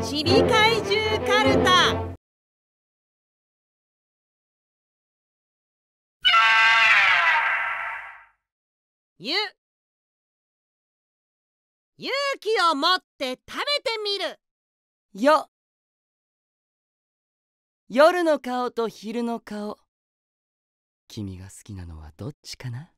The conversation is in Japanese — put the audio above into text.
チリ怪獣かるた。ゆ勇気を持って食べてみるよ夜の顔と昼の顔君が好きなのはどっちかな